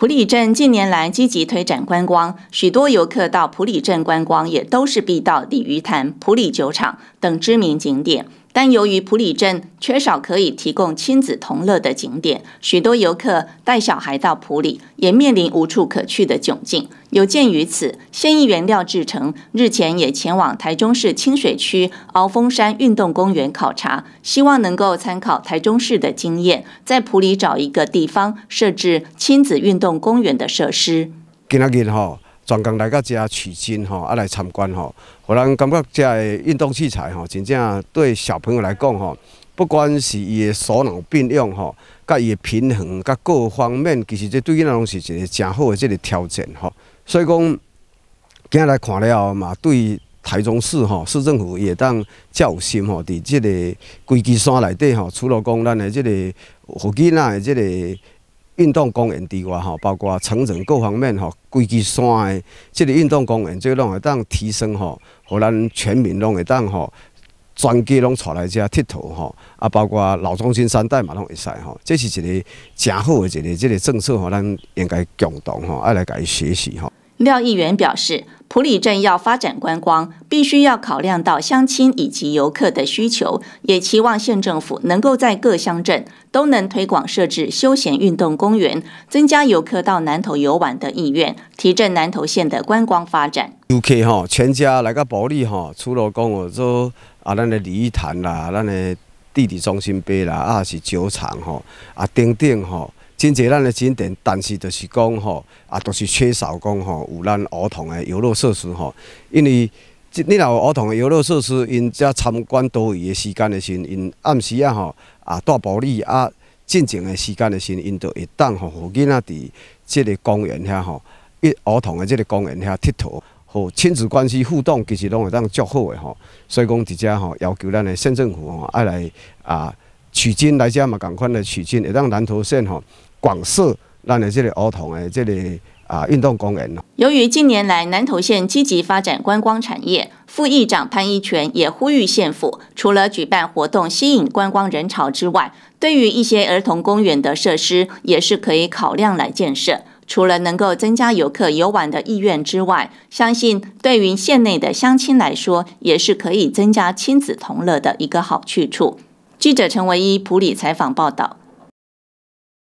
普里镇近年来积极推展观光，许多游客到普里镇观光，也都是必到鲤鱼潭、普里酒厂等知名景点。但由于埔里镇缺少可以提供亲子同乐的景点，许多游客带小孩到埔里也面临无处可去的窘境。有鉴于此，县议员廖志成日前也前往台中市清水区鳌峰山运动公园考察，希望能够参考台中市的经验，在埔里找一个地方设置亲子运动公园的设施。专工来到遮取经吼，也来参观吼，互人感觉遮的运动器材吼，真正对小朋友来讲吼，不管是伊的手脑并用吼，甲伊的平衡，甲各方面，其实这对囡仔拢是一个诚好的这个挑战吼。所以讲，今日看了嘛，对台中市吼市政府也当较有心吼，伫这个龟山内底吼，除了讲咱的这个，互囡仔的这个。运动公园之外，吼，包括成人各方面，吼，规支山的，即个运动公园，最拢会当提升吼，给咱全民拢会当吼，专家拢带来遮佚佗吼，啊，包括老中心三代嘛，拢会使吼，这是一个真好的一个即个政策吼，咱应该共同吼，爱来改学习吼。廖议员表示。普里镇要发展观光，必须要考量到乡亲以及游客的需求，也期望县政府能够在各乡镇都能推广设置休闲运动公园，增加游客到南投游玩的意愿，提振南投县的观光发展。OK，哈，全家来个保利哈，除了讲我做啊，咱的礼乐潭啦，咱的地理中心碑啦，啊是酒厂哈，啊等等哈。真侪咱的景点，但是就是讲吼，也都是缺少讲吼有咱儿童的游乐设施吼。因为你若有儿童的游乐设施，因遮参观多余的时间的时，因暗时啊吼，啊带玻璃啊进前的时间的时，因就会当吼，互囡仔伫即个公园遐吼，一儿童的即个公园遐佚佗，吼亲子关系互动，其实拢会当足好的吼。所以讲伫遮吼，要求咱的县政府吼爱来啊取经来遮嘛，赶快来取经，让南投县吼。广式，咱的这里儿童的这里啊，运动公园。由于近年来南投县积极发展观光产业，副议长潘一全也呼吁县府，除了举办活动吸引观光人潮之外，对于一些儿童公园的设施也是可以考量来建设。除了能够增加游客游玩的意愿之外，相信对于县内的乡亲来说，也是可以增加亲子同乐的一个好去处。记者陈唯一普里采访报道。